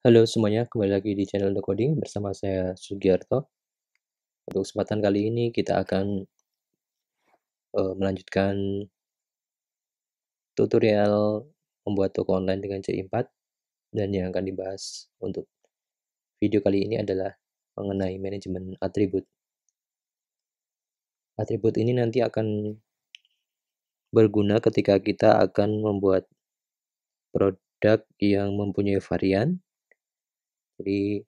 Halo semuanya, kembali lagi di channel The Coding bersama saya Sugiarto. Untuk kesempatan kali ini kita akan uh, melanjutkan tutorial membuat toko online dengan C4 dan yang akan dibahas untuk video kali ini adalah mengenai manajemen atribut. Atribut ini nanti akan berguna ketika kita akan membuat produk yang mempunyai varian jadi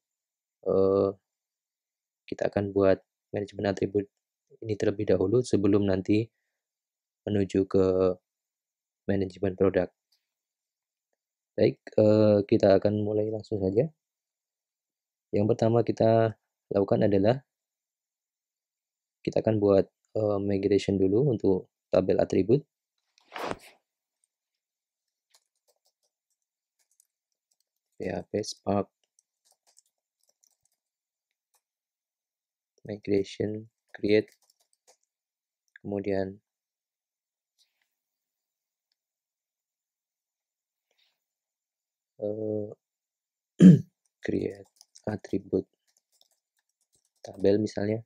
uh, kita akan buat manajemen atribut ini terlebih dahulu sebelum nanti menuju ke manajemen produk. Baik, uh, kita akan mulai langsung saja. Yang pertama kita lakukan adalah kita akan buat uh, migration dulu untuk tabel atribut. ya Spark migration create kemudian eh, create atribut tabel misalnya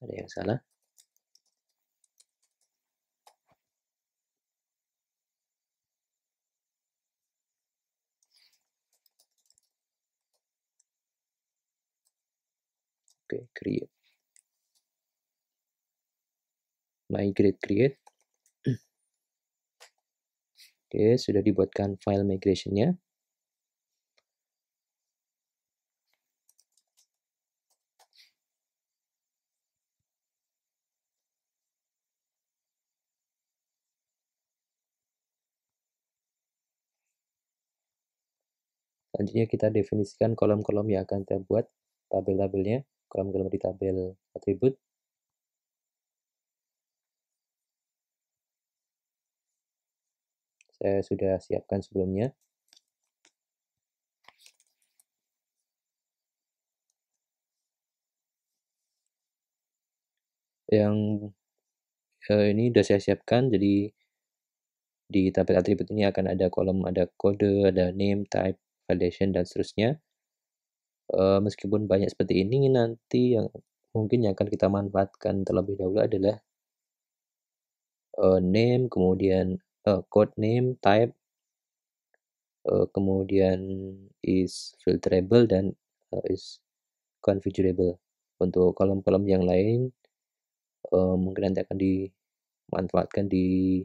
ada yang salah okay, create migrate create oke okay, sudah dibuatkan file migration-nya. Selanjutnya kita definisikan kolom-kolom yang akan kita buat tabel-tabelnya kolom kolom di tabel atribut saya sudah siapkan sebelumnya yang eh, ini sudah saya siapkan jadi di tabel atribut ini akan ada kolom ada kode ada name type validation dan seterusnya Eh, meskipun banyak seperti ini nanti yang mungkin yang akan kita manfaatkan terlebih dahulu adalah uh, name kemudian uh, code name type uh, kemudian is filterable dan uh, is configurable untuk kolom-kolom yang lain uh, mungkin nanti akan dimanfaatkan di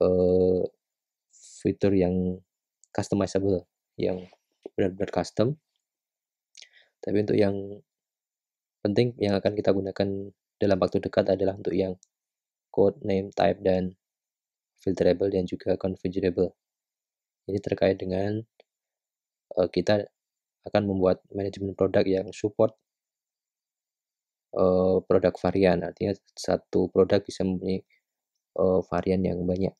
uh, fitur yang customizable yang benar-benar custom tapi untuk yang penting yang akan kita gunakan dalam waktu dekat adalah untuk yang code name type dan filterable dan juga configurable ini terkait dengan uh, kita akan membuat manajemen produk yang support uh, produk varian artinya satu produk bisa mempunyai uh, varian yang banyak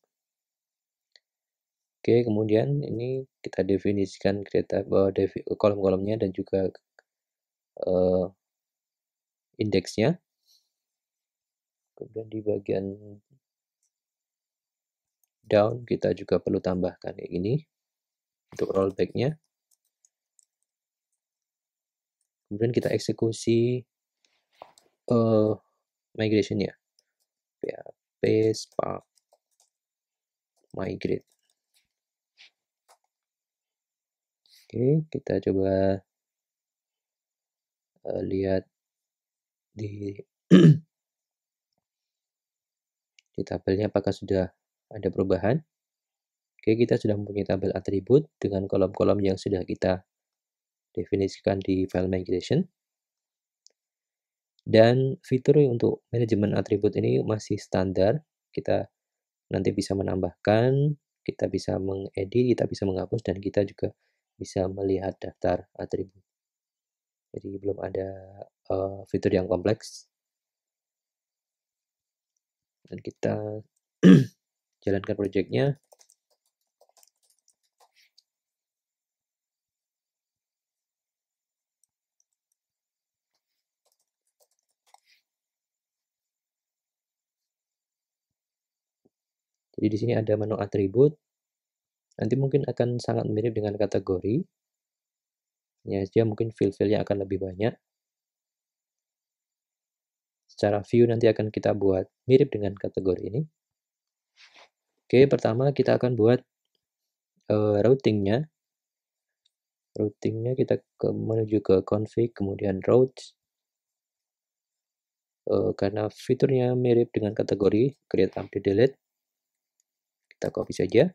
Oke, kemudian ini kita definisikan kereta bahwa eh, defi, kolom-kolomnya dan juga uh, indeksnya. Kemudian di bagian down kita juga perlu tambahkan kayak gini untuk rollbacknya. Kemudian kita eksekusi uh, migrationnya. PHP Spark migrate. Oke, kita coba eh, lihat di di tabelnya apakah sudah ada perubahan. Oke, kita sudah mempunyai tabel atribut dengan kolom-kolom yang sudah kita definisikan di file migration. Dan fitur untuk manajemen atribut ini masih standar. Kita nanti bisa menambahkan, kita bisa mengedit, kita bisa menghapus, dan kita juga bisa melihat daftar atribut. Jadi belum ada uh, fitur yang kompleks. Dan kita jalankan projectnya. Jadi di sini ada menu atribut, nanti mungkin akan sangat mirip dengan kategori ya dia mungkin fill-fillnya akan lebih banyak secara view nanti akan kita buat mirip dengan kategori ini oke pertama kita akan buat uh, routingnya routingnya kita ke, menuju ke config kemudian routes uh, eh, karena fiturnya mirip dengan kategori create update delete kita copy saja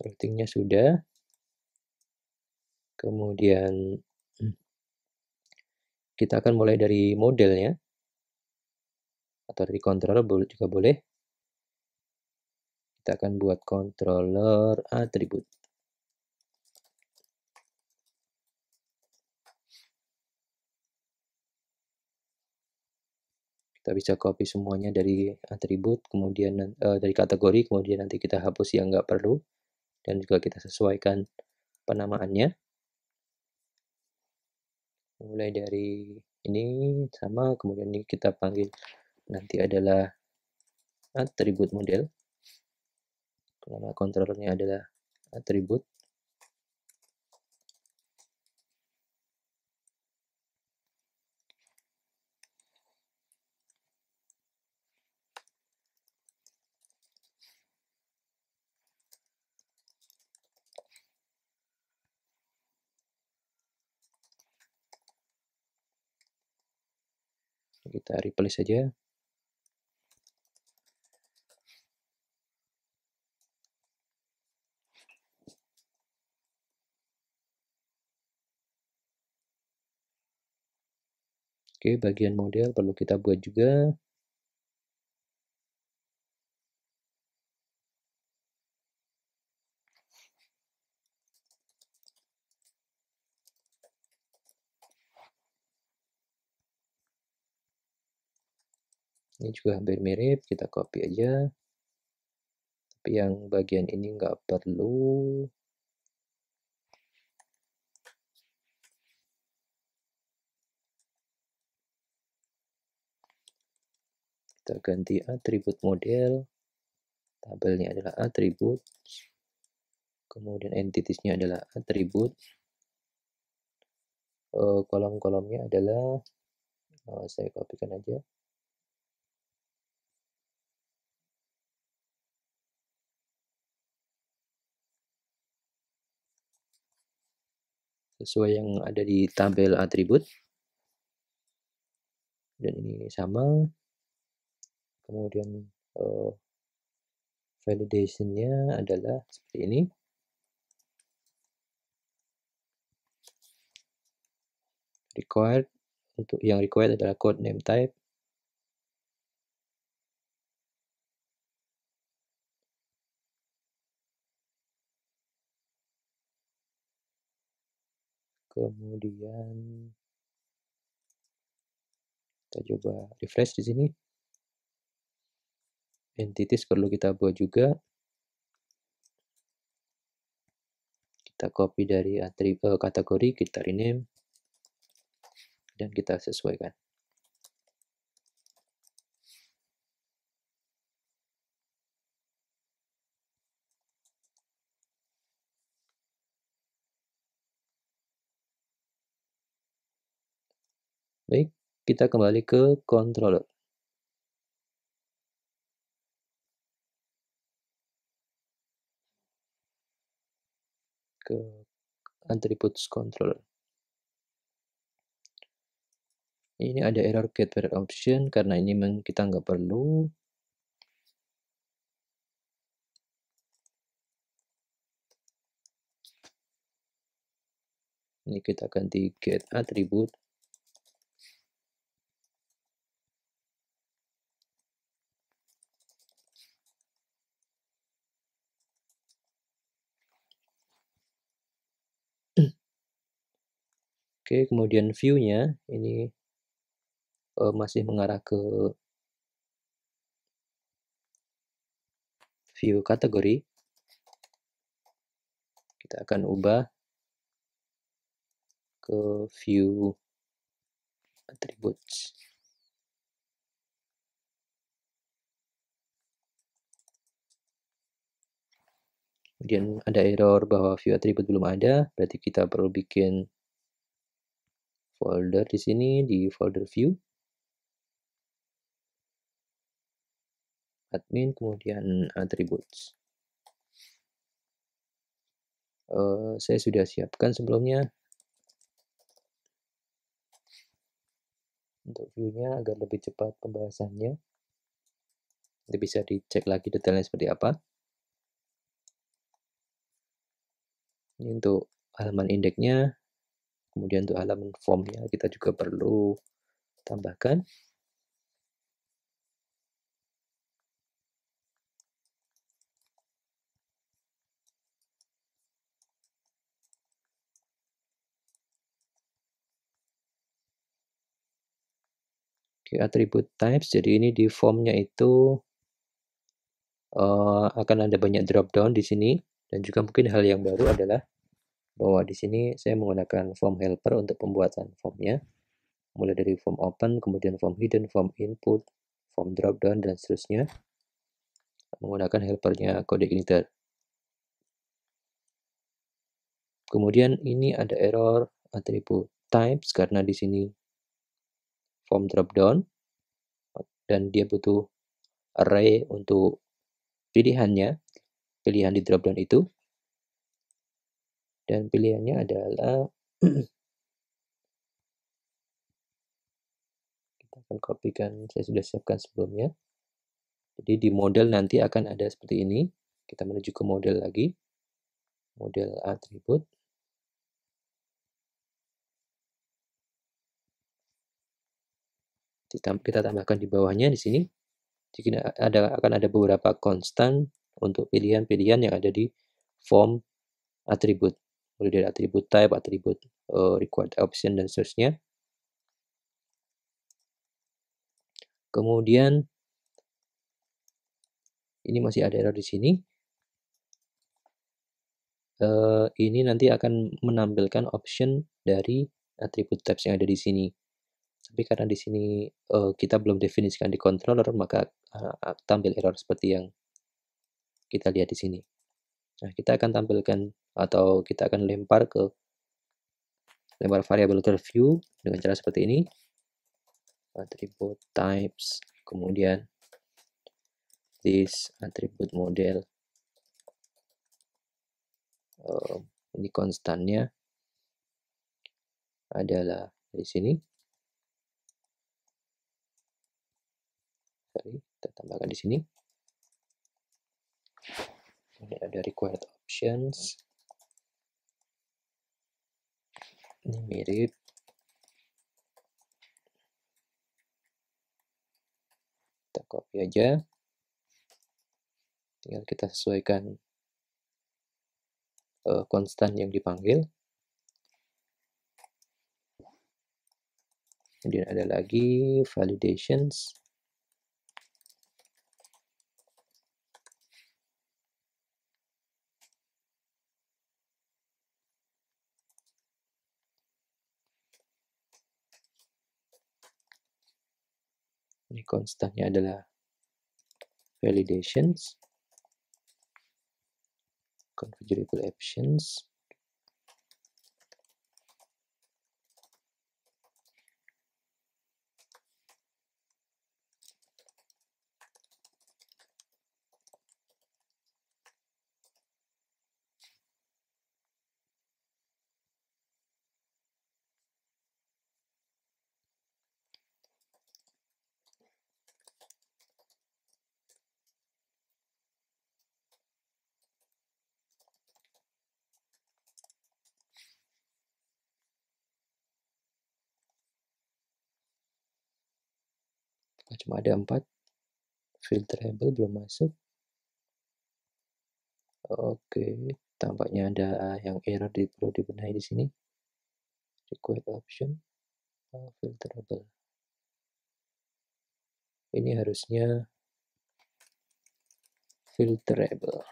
routingnya sudah kemudian hmm, kita akan mulai dari modelnya atau dari controller juga boleh kita akan buat controller atribut kita bisa copy semuanya dari atribut kemudian uh, dari kategori kemudian nanti kita hapus yang nggak perlu dan juga kita sesuaikan penamaannya mulai dari ini sama kemudian ini kita panggil nanti adalah atribut model nama kontrolnya adalah atribut kita replace saja Oke, bagian model perlu kita buat juga. ini juga hampir mirip kita copy aja tapi yang bagian ini nggak perlu kita ganti atribut model tabelnya adalah atribut kemudian entitiesnya adalah atribut eh, kolom-kolomnya adalah eh, saya copykan aja sesuai yang ada di tabel atribut. Dan ini sama. Kemudian uh, validationnya adalah seperti ini. Required untuk yang required adalah code name type kemudian kita coba refresh di sini entities perlu kita buat juga kita copy dari atribut kategori kita rename dan kita sesuaikan Kita kembali ke controller. Ke attributes controller. Ini ada error get valid option karena ini kita nggak perlu. Ini kita ganti get attribute Oke, kemudian view-nya ini uh, masih mengarah ke view kategori. Kita akan ubah ke view attributes. Kemudian ada error bahwa view attribute belum ada, berarti kita perlu bikin folder di sini di folder view admin kemudian attributes uh, saya sudah siapkan sebelumnya untuk viewnya agar lebih cepat pembahasannya nanti bisa dicek lagi detailnya seperti apa ini untuk halaman indeksnya Kemudian untuk halaman formnya kita juga perlu tambahkan Oke, atribut types. Jadi ini di formnya itu uh, akan ada banyak drop down di sini dan juga mungkin hal yang baru adalah bahwa di sini saya menggunakan form helper untuk pembuatan formnya. Mulai dari form open, kemudian form hidden, form input, form dropdown, dan seterusnya. Menggunakan helpernya kode editor. Kemudian ini ada error atribut types karena di sini form dropdown dan dia butuh array untuk pilihannya, pilihan di dropdown itu dan pilihannya adalah kita akan kopikan saya sudah siapkan sebelumnya jadi di model nanti akan ada seperti ini kita menuju ke model lagi model atribut kita tambahkan di bawahnya di sini jadi ada akan ada beberapa konstan untuk pilihan-pilihan yang ada di form atribut mulai dari atribut type, atribut uh, required option, dan seterusnya. Kemudian, ini masih ada error di sini. Uh, ini nanti akan menampilkan option dari atribut types yang ada di sini. Tapi karena di sini uh, kita belum definisikan di controller, maka uh, tampil error seperti yang kita lihat di sini. Nah, kita akan tampilkan atau kita akan lempar ke lempar variabel ke view dengan cara seperti ini atribut types kemudian this atribut model uh, ini konstannya adalah di sini sorry kita tambahkan di sini ini ada required options ini mirip kita copy aja tinggal kita sesuaikan uh, konstan yang dipanggil kemudian ada lagi validations ini konstannya adalah validations configurable options cuma ada empat filterable belum masuk oke tampaknya ada eh, yang error di perlu dibenahi di sini request option eh, filterable ini harusnya filterable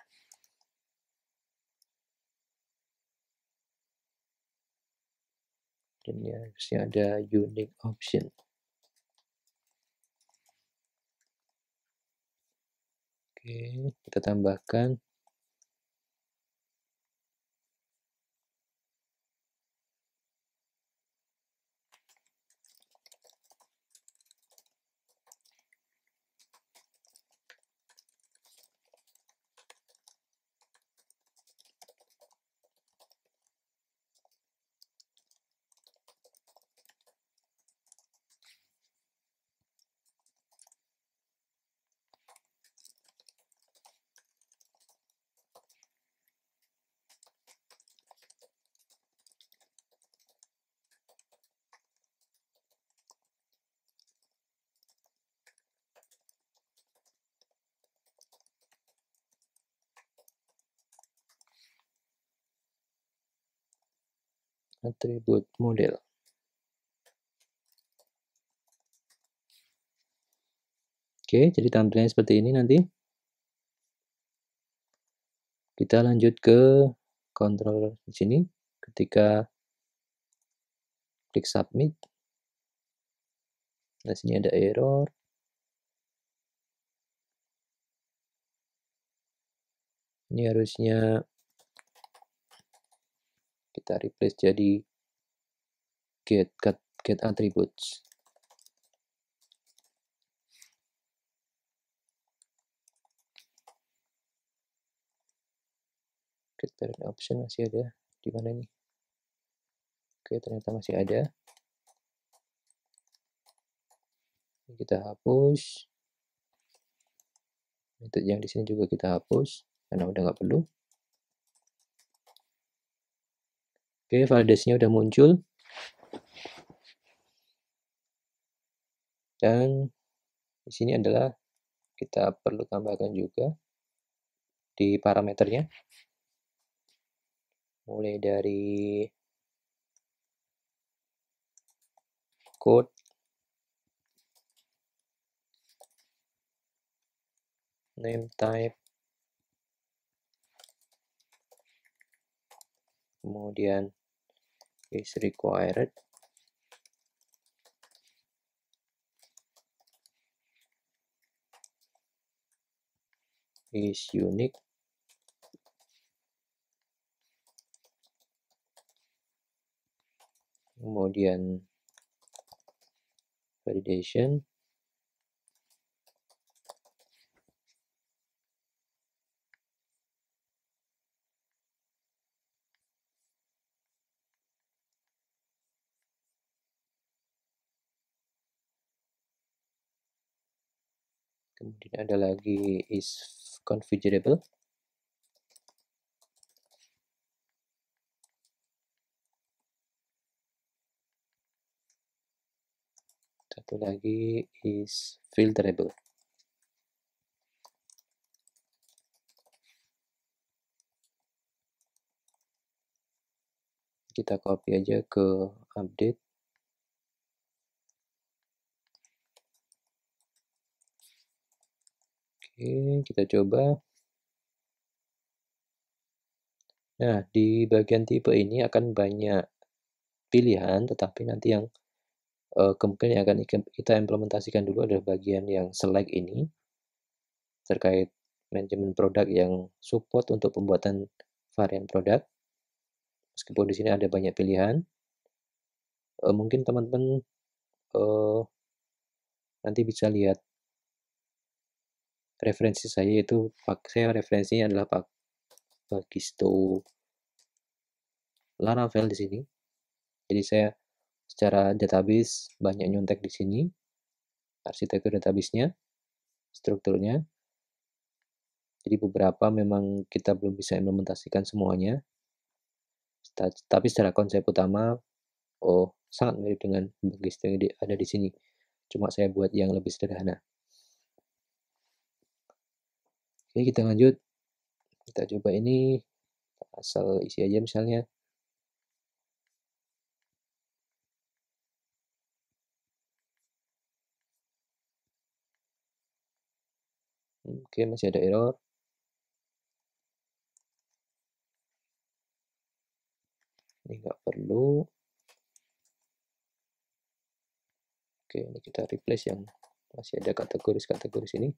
ini harusnya ada unique option Oke, kita tambahkan atribut model. Oke, jadi tampilannya seperti ini nanti. Kita lanjut ke kontrol di sini. Ketika klik submit. di sini ada error. Ini harusnya kita replace jadi get get, get attributes get parent option masih ada di mana nih oke ternyata masih ada kita hapus untuk yang di sini juga kita hapus karena udah nggak perlu Oke, validasinya udah muncul. Dan di sini adalah kita perlu tambahkan juga di parameternya. Mulai dari code name type kemudian is required is unique kemudian validation kemudian ada lagi is configurable satu lagi is filterable kita copy aja ke update Oke, kita coba. Nah, di bagian tipe ini akan banyak pilihan, tetapi nanti yang uh, kemungkinan yang akan kita implementasikan dulu adalah bagian yang select ini terkait manajemen produk yang support untuk pembuatan varian produk. Meskipun di sini ada banyak pilihan, uh, mungkin teman-teman uh, nanti bisa lihat referensi saya itu saya referensinya adalah Pak Pakisto Laravel di sini. Jadi saya secara database banyak nyontek di sini arsitektur database strukturnya. Jadi beberapa memang kita belum bisa implementasikan semuanya. Tapi secara konsep utama oh sangat mirip dengan yang ada di sini. Cuma saya buat yang lebih sederhana. Oke, kita lanjut. Kita coba ini asal isi aja misalnya. Oke, masih ada error. Ini nggak perlu. Oke, ini kita replace yang masih ada kategori-kategori sini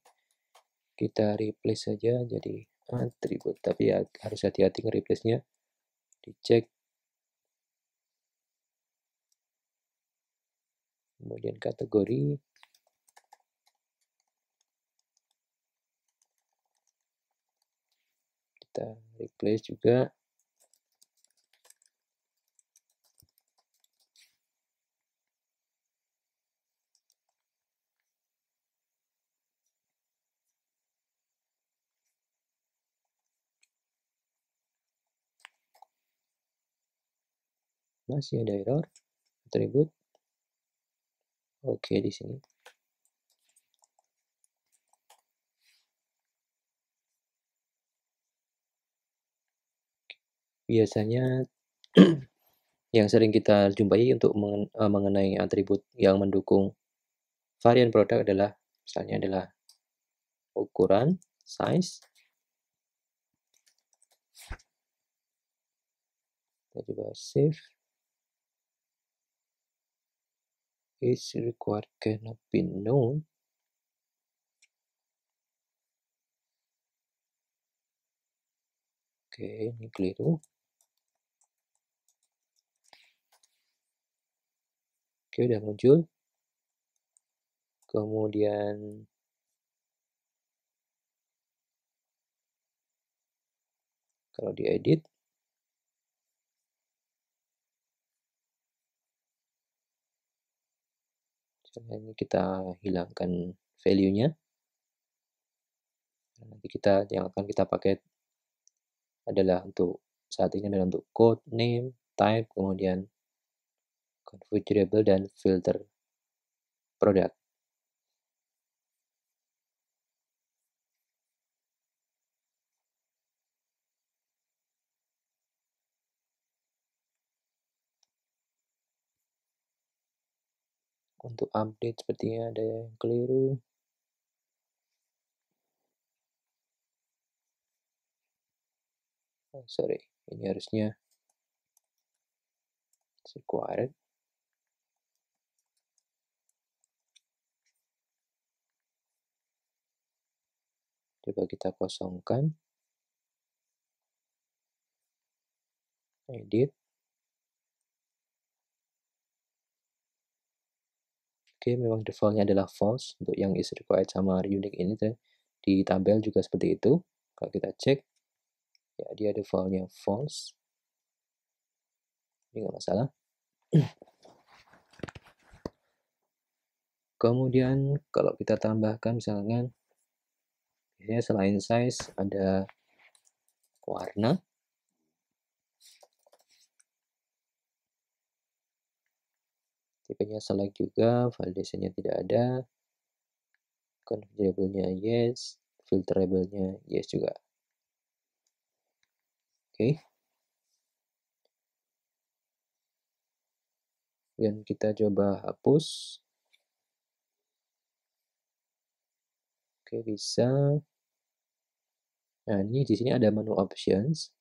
kita replace saja jadi atribut tapi ya harus hati-hati nge-replace nya dicek kemudian kategori kita replace juga masih ada error atribut oke di sini biasanya yang sering kita jumpai untuk eh, mengenai atribut yang mendukung varian produk adalah misalnya adalah ukuran size kita coba save is required cannot be known oke ini keliru oke udah muncul kemudian kalau diedit ini kita hilangkan value-nya nanti kita yang akan kita pakai adalah untuk saat ini adalah untuk code name type kemudian configurable dan filter product untuk update sepertinya ada yang keliru oh, sorry ini harusnya required coba kita kosongkan edit Oke, memang defaultnya adalah false untuk yang is required sama unique ini tuh. di tabel juga seperti itu. Kalau kita cek, ya dia defaultnya false. Ini nggak masalah. Kemudian kalau kita tambahkan misalnya biasanya selain size ada warna tipenya select juga validation-nya tidak ada configurable-nya yes filterable-nya yes juga oke okay. dan kita coba hapus oke okay, bisa nah ini di sini ada menu options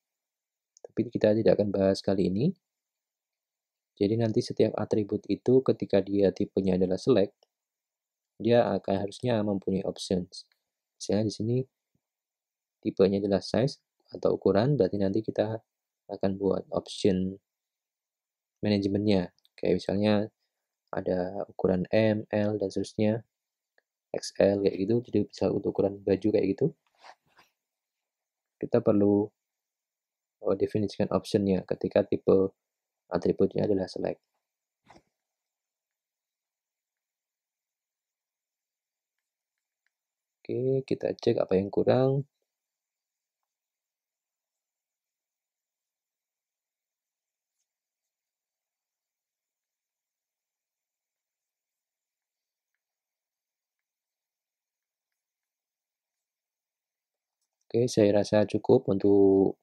tapi kita tidak akan bahas kali ini jadi nanti setiap atribut itu ketika dia tipenya adalah select, dia akan harusnya mempunyai options. Misalnya di sini tipenya adalah size atau ukuran, berarti nanti kita akan buat option manajemennya. Kayak misalnya ada ukuran M, L, dan seterusnya, XL kayak gitu. Jadi bisa untuk ukuran baju kayak gitu. Kita perlu oh, definisikan optionnya ketika tipe Atributnya adalah select. Oke, kita cek apa yang kurang. Oke, saya rasa cukup untuk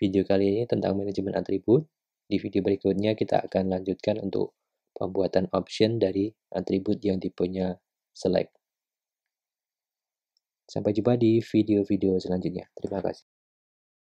video kali ini tentang manajemen atribut. Di video berikutnya kita akan lanjutkan untuk pembuatan option dari atribut yang tipenya select. Sampai jumpa di video-video selanjutnya. Terima kasih.